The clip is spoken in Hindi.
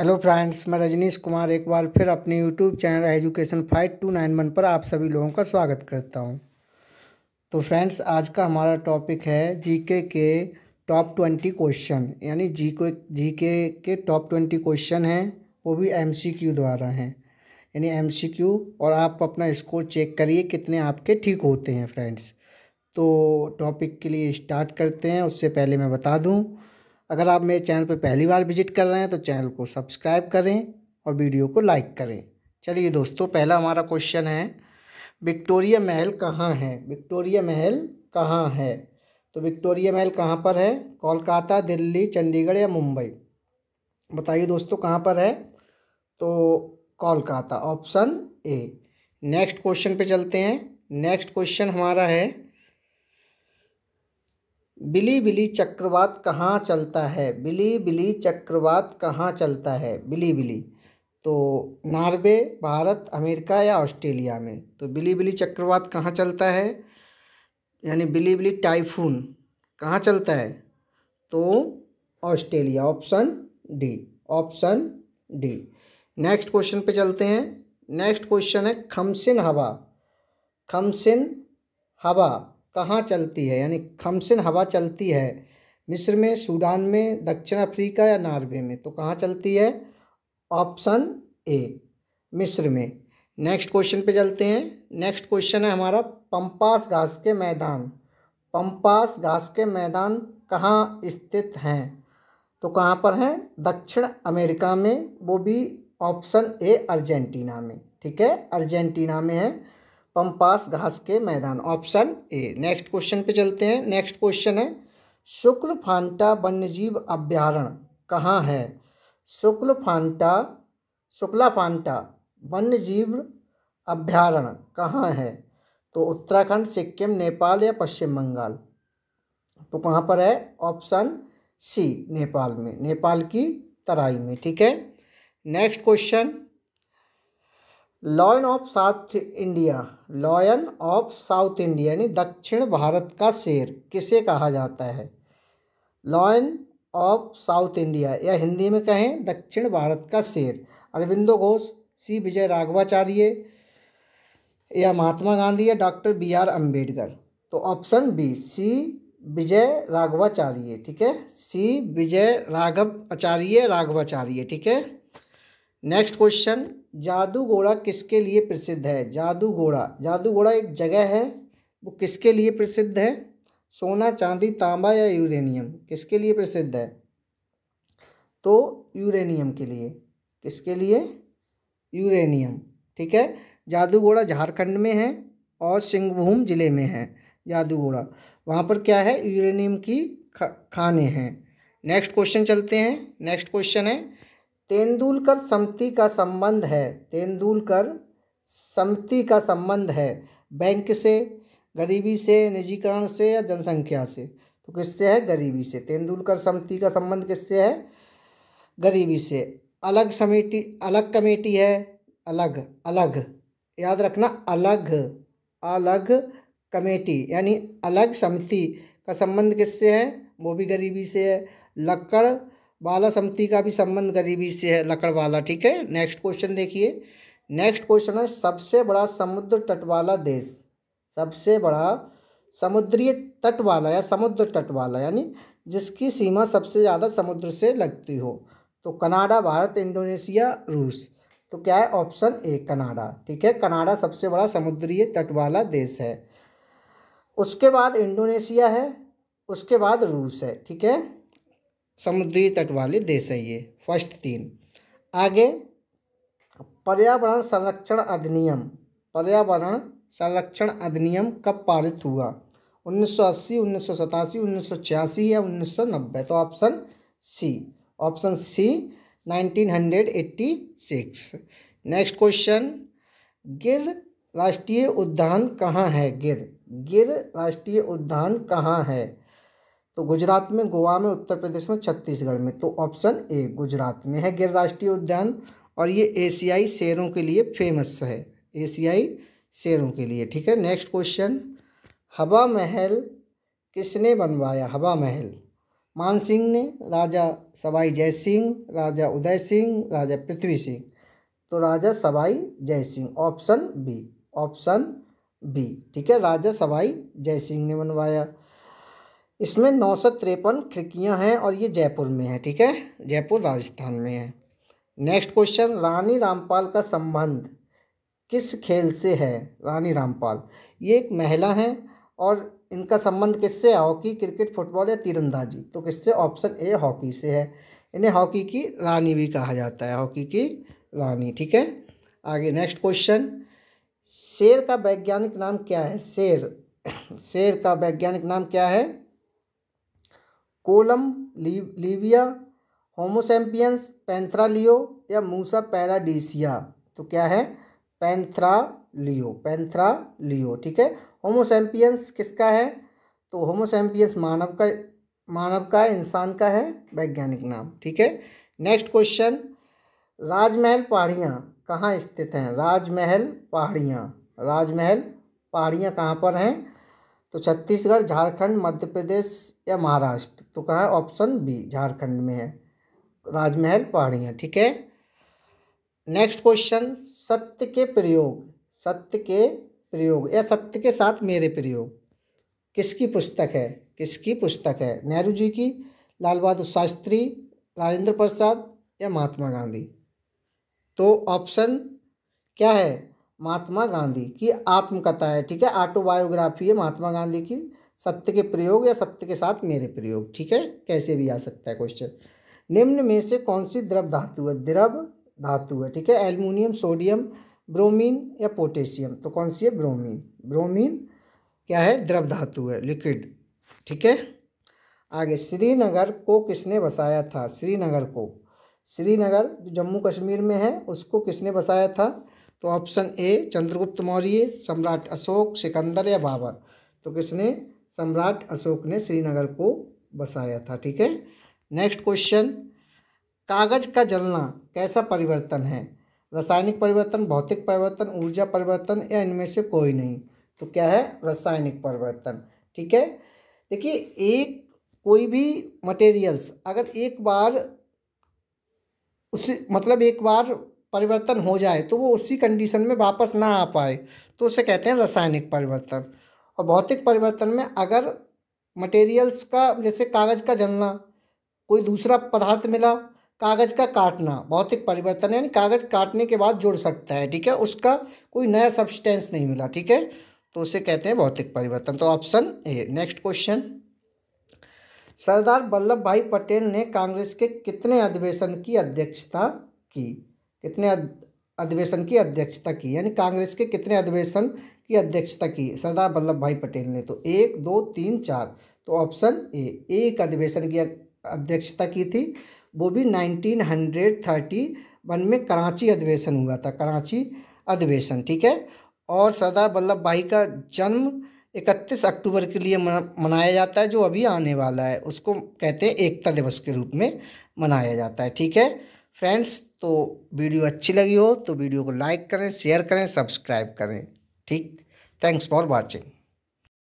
हेलो फ्रेंड्स मैं रजनीश कुमार एक बार फिर अपने YouTube channel education five two nine one पर आप सभी लोगों का स्वागत करता हूं तो फ्रेंड्स आज का हमारा टॉपिक है जीके के टॉप ट्वेंटी क्वेश्चन यानी जी को जीके के टॉप ट्वेंटी क्वेश्चन हैं वो भी एमसीक्यू द्वारा हैं यानी एमसीक्यू और आप अपना स्कोर चेक करिए कितने आपके ठीक होते हैं फ्रेंड्स तो टॉपिक के लिए स्टार्ट करते हैं उससे पहले मैं बता दूँ अगर आप मेरे चैनल पर पहली बार विजिट कर रहे हैं तो चैनल को सब्सक्राइब करें और वीडियो को लाइक करें चलिए दोस्तों पहला हमारा क्वेश्चन है विक्टोरिया महल कहाँ है विक्टोरिया महल कहाँ है तो विक्टोरिया महल कहाँ पर है कोलकाता दिल्ली चंडीगढ़ या मुंबई बताइए दोस्तों कहाँ पर है तो Kolkata option A next question पे चलते हैं नेक्स्ट क्वेश्चन हमारा है बिली बिली चक्रवात कहाँ चलता है बिली बिली चक्रवात कहाँ चलता है बिली बिली तो नार्वे भारत अमेरिका या ऑस्ट्रेलिया में तो बिली बिली चक्रवात कहाँ चलता है यानी बिली बिली टाइफून कहाँ चलता है तो Australia option D option D next question पे चलते हैं नेक्स्ट क्वेश्चन है खमसिन हवा खमसिन हवा कहाँ चलती है यानी खमसिन हवा चलती है मिस्र में सूडान में दक्षिण अफ्रीका या नार्वे में तो कहाँ चलती है ऑप्शन ए मिस्र में नेक्स्ट क्वेश्चन पे चलते हैं नेक्स्ट क्वेश्चन है हमारा पंपास घास के मैदान पंपास घास के मैदान कहाँ स्थित हैं तो कहाँ पर हैं दक्षिण अमेरिका में वो भी ऑप्शन ए अर्जेंटीना में ठीक है अर्जेंटीना में है पंपास घास के मैदान ऑप्शन ए नेक्स्ट क्वेश्चन पे चलते हैं नेक्स्ट क्वेश्चन है शुक्ल फांटा वन्यजीव अभ्यारण्य कहाँ है शुक्ल फांटा शुक्ला फांटा वन्यजीव अभ्यारण्य कहाँ है तो उत्तराखंड सिक्किम नेपाल या पश्चिम बंगाल तो कहाँ पर है ऑप्शन सी नेपाल में नेपाल की तराई में ठीक है next question lion of south India lion of south India यानी दक्षिण भारत का शेर किसे कहा जाता है लॉयन ऑफ साउथ इंडिया या हिंदी में कहें दक्षिण भारत का शेर अरविंदो घोष सी विजय राघवाचार्य या महात्मा गांधी या डॉक्टर बी आर अम्बेडकर तो option B C Vijay Raghavacharya ठीक है सी विजय राघव आचार्य राघवाचार्य ठीक है नेक्स्ट क्वेश्चन जादू घोड़ा किसके लिए प्रसिद्ध है जादू घोड़ा जादू घोड़ा एक जगह है वो किसके लिए प्रसिद्ध है सोना चांदी तांबा या यूरेनियम किसके लिए प्रसिद्ध है तो यूरेनियम के लिए किसके लिए यूरेनियम ठीक है जादू घोड़ा झारखंड में है और सिंहभूम जिले में है जादू घोड़ा वहाँ पर क्या है यूरेनियम की खाने हैं नेक्स्ट क्वेश्चन चलते हैं नेक्स्ट क्वेश्चन है तेंदुलकर समिति का संबंध है तेंदुलकर समिति का संबंध है बैंक से गरीबी से निजीकरण से या जनसंख्या से तो किससे है गरीबी से तेंदुलकर समिति का संबंध किससे है गरीबी से अलग समिति अलग कमेटी है अलग अलग याद रखना अलग अलग कमेटी यानी अलग समिति का संबंध किससे है वो भी गरीबी से है लक्कड़ बाला समिति का भी संबंध गरीबी से है लकड़ वाला ठीक है नेक्स्ट क्वेश्चन देखिए नेक्स्ट क्वेश्चन है सबसे बड़ा समुद्र तट वाला देश सबसे बड़ा समुद्रीय तट वाला या समुद्र तट वाला यानी जिसकी सीमा सबसे ज़्यादा समुद्र से लगती हो तो कनाडा भारत इंडोनेशिया रूस तो क्या है ऑप्शन ए कनाडा ठीक है कनाडा सबसे बड़ा समुद्रीय तट वाला देश है उसके बाद इंडोनेशिया है उसके बाद रूस है ठीक है समुद्री तट वाले देश है ये फर्स्ट तीन आगे पर्यावरण संरक्षण अधिनियम पर्यावरण संरक्षण अधिनियम कब पारित हुआ 1980, 1987, 1986 या 1990 तो option C option C 1986 next question Gir राष्ट्रीय उद्यान कहाँ है गिर गिर राष्ट्रीय उद्यान कहाँ है तो गुजरात में गोवा में उत्तर प्रदेश में छत्तीसगढ़ में तो ऑप्शन ए गुजरात में है गैर राष्ट्रीय उद्यान और ये एशियाई शेरों के लिए फेमस है एशियाई शेरों के लिए ठीक है नेक्स्ट क्वेश्चन हवा महल किसने बनवाया हवा महल मान सिंह ने राजा सवाई जय सिंह राजा उदय सिंह राजा पृथ्वी सिंह तो Raja Sawai Jai Singh option B option B ठीक है राजा सवाई जय सिंह ने बनवाया इसमें नौ सौ तिरपन खिड़कियाँ हैं और ये जयपुर में है ठीक है जयपुर राजस्थान में है नेक्स्ट क्वेश्चन रानी रामपाल का संबंध किस खेल से है रानी रामपाल ये एक महिला हैं और इनका संबंध किससे है हॉकी क्रिकेट फुटबॉल या तीरंदाजी तो किससे ऑप्शन ए हॉकी से है इन्हें हॉकी की रानी भी कहा जाता है हॉकी की रानी ठीक है आगे नेक्स्ट क्वेश्चन शेर का वैज्ञानिक नाम क्या है शेर शेर का वैज्ञानिक नाम क्या है कोलम लीविया होमोसैम्पियंस पैंथ्रालियो या मूसा पैराडीसिया तो क्या है पैंथ्रालियो पैंथ्रालियो ठीक है होमोसैम्पियंस किसका है तो होमोसैम्पियंस मानव का मानव का इंसान का है वैज्ञानिक नाम ठीक है नेक्स्ट क्वेश्चन राजमहल पहाड़ियाँ कहाँ स्थित हैं राजमहल पहाड़ियाँ राजमहल पहाड़ियाँ कहाँ पर हैं तो छत्तीसगढ़ झारखंड मध्य प्रदेश या महाराष्ट्र तो कहाँ है ऑप्शन बी झारखंड में है राजमहल पहाड़ियाँ ठीक है नेक्स्ट क्वेश्चन सत्य के प्रयोग सत्य के प्रयोग या सत्य के साथ मेरे प्रयोग किसकी पुस्तक है किसकी पुस्तक है नेहरू जी की लाल बहादुर शास्त्री राजेंद्र प्रसाद या महात्मा गांधी तो ऑप्शन क्या है महात्मा गांधी की आत्मकथा है ठीक है ऑटोबायोग्राफी है महात्मा गांधी की सत्य के प्रयोग या सत्य के साथ मेरे प्रयोग ठीक है कैसे भी आ सकता है क्वेश्चन निम्न में से कौन सी द्रव धातु है द्रव धातु है ठीक है एल्यूमिनियम सोडियम ब्रोमीन या पोटेशियम तो कौन सी है ब्रोमीन ब्रोमीन क्या है द्रव धातु है लिक्विड ठीक है आगे श्रीनगर को किसने बसाया था श्रीनगर को श्रीनगर जो जम्मू कश्मीर में है उसको किसने बसाया था तो ऑप्शन ए चंद्रगुप्त मौर्य सम्राट अशोक सिकंदर या बाबर तो किसने सम्राट अशोक ने श्रीनगर को बसाया था ठीक है नेक्स्ट क्वेश्चन कागज़ का जलना कैसा परिवर्तन है रासायनिक परिवर्तन भौतिक परिवर्तन ऊर्जा परिवर्तन या इनमें से कोई नहीं तो क्या है रासायनिक परिवर्तन ठीक है देखिए एक कोई भी मटेरियल्स अगर एक बार उसे मतलब एक बार परिवर्तन हो जाए तो वो उसी कंडीशन में वापस ना आ पाए तो उसे कहते हैं रासायनिक परिवर्तन और भौतिक परिवर्तन में अगर मटेरियल्स का जैसे कागज़ का जलना कोई दूसरा पदार्थ मिला कागज़ का काटना भौतिक परिवर्तन यानी कागज़ काटने के बाद जुड़ सकता है ठीक है उसका कोई नया सब्सटेंस नहीं मिला ठीक है तो उसे कहते हैं भौतिक परिवर्तन तो option A next question Sardar Vallabh Bhai Patel ने कांग्रेस के कितने अधिवेशन की अध्यक्षता की कितने अधिवेशन की अध्यक्षता की यानी कांग्रेस के कितने अधिवेशन की अध्यक्षता की सरदार वल्लभ भाई पटेल ने तो एक दो तीन चार तो ऑप्शन ए एक अधिवेशन की अध्यक्षता की थी वो भी 1931 में कराची अधिवेशन हुआ था कराची अधिवेशन ठीक है और सरदार वल्लभ भाई का जन्म 31 अक्टूबर के लिए मनाया जाता है जो अभी आने वाला है उसको कहते हैं एकता दिवस के रूप में मनाया जाता है ठीक है फ्रेंड्स तो वीडियो अच्छी लगी हो तो वीडियो को लाइक करें शेयर करें सब्सक्राइब करें ठीक थैंक्स फॉर वॉचिंग